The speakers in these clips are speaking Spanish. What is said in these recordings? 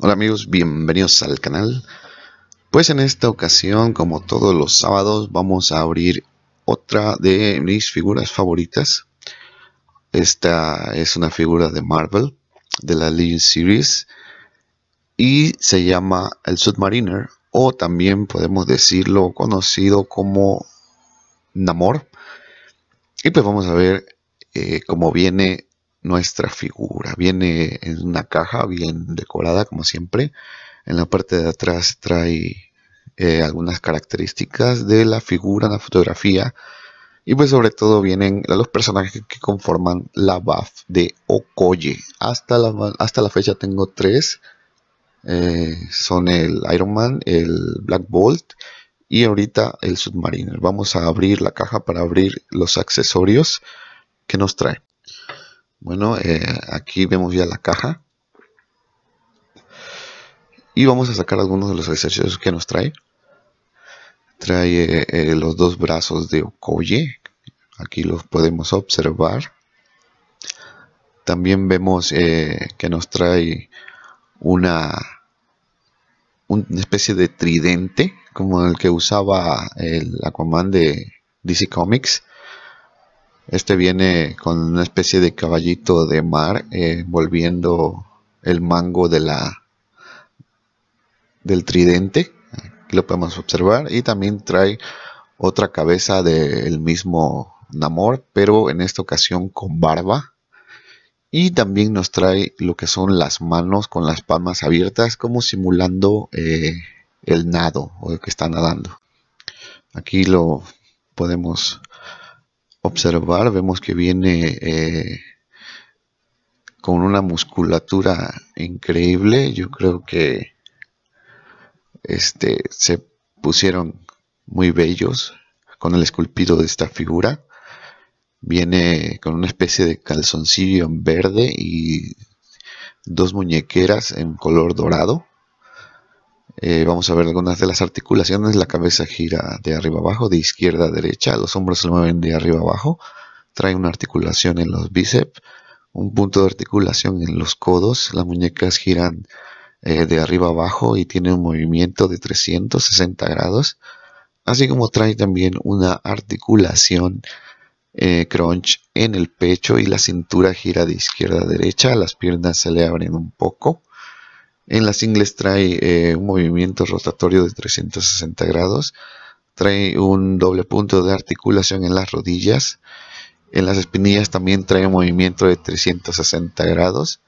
Hola amigos, bienvenidos al canal. Pues en esta ocasión, como todos los sábados, vamos a abrir otra de mis figuras favoritas. Esta es una figura de Marvel, de la Legion Series, y se llama el Submariner, o también podemos decirlo conocido como Namor. Y pues vamos a ver eh, cómo viene nuestra figura. Viene en una caja bien decorada como siempre. En la parte de atrás trae eh, algunas características de la figura, la fotografía. Y pues sobre todo vienen los personajes que conforman la BAF de Okoye. Hasta la, hasta la fecha tengo tres. Eh, son el Iron Man, el Black Bolt y ahorita el Submariner. Vamos a abrir la caja para abrir los accesorios que nos trae. Bueno, eh, aquí vemos ya la caja. Y vamos a sacar algunos de los ejercicios que nos trae. Trae eh, eh, los dos brazos de Okoye. Aquí los podemos observar. También vemos que nos trae una, una especie de tridente, como el que usaba el Aquaman de DC Comics este viene con una especie de caballito de mar eh, envolviendo el mango de la del tridente. Aquí lo podemos observar. Y también trae otra cabeza del mismo Namor, pero en esta ocasión con barba. Y también nos trae lo que son las manos con las palmas abiertas, como simulando eh, el nado o el que está nadando. Aquí lo podemos observar, vemos que viene eh, con una musculatura increíble. Yo creo que este, se pusieron muy bellos con el esculpido de esta figura. Viene con una especie de calzoncillo en verde y dos muñequeras en color dorado. Eh, vamos a ver algunas de las articulaciones. La cabeza gira de arriba abajo, de izquierda a derecha. Los hombros se mueven de arriba abajo. Trae una articulación en los bíceps. Un punto de articulación en los codos. Las muñecas giran eh, de arriba abajo y tiene un movimiento de 360 grados. Así como trae también una articulación eh, crunch en el pecho y la cintura gira de izquierda a derecha. Las piernas se le abren un poco en las ingles trae eh, un movimiento rotatorio de 360 grados, trae un doble punto de articulación en las rodillas, en las espinillas también trae un movimiento de 360 grados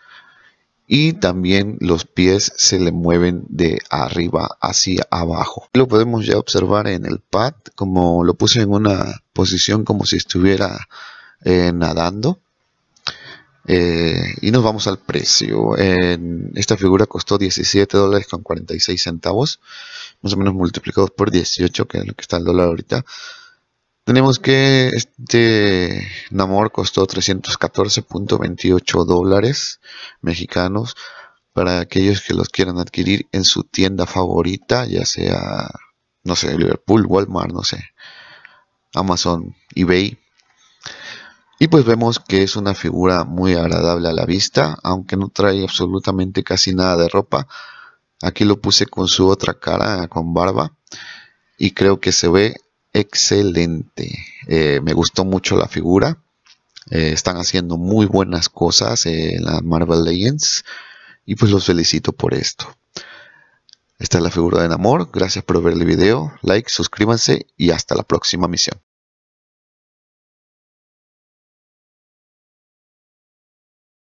y también los pies se le mueven de arriba hacia abajo. Lo podemos ya observar en el pad, como lo puse en una posición como si estuviera eh, nadando. Eh, y nos vamos al precio. En esta figura costó 17 dólares con 46 centavos, más o menos multiplicados por 18, que es lo que está el dólar ahorita. Tenemos que este Namor costó 314.28 dólares mexicanos para aquellos que los quieran adquirir en su tienda favorita, ya sea, no sé, Liverpool, Walmart, no sé, Amazon, eBay, y pues vemos que es una figura muy agradable a la vista, aunque no trae absolutamente casi nada de ropa. Aquí lo puse con su otra cara, con barba, y creo que se ve excelente. Eh, me gustó mucho la figura. Eh, están haciendo muy buenas cosas eh, en la Marvel Legends y pues los felicito por esto. Esta es la figura de Namor. Gracias por ver el video. Like, suscríbanse y hasta la próxima misión.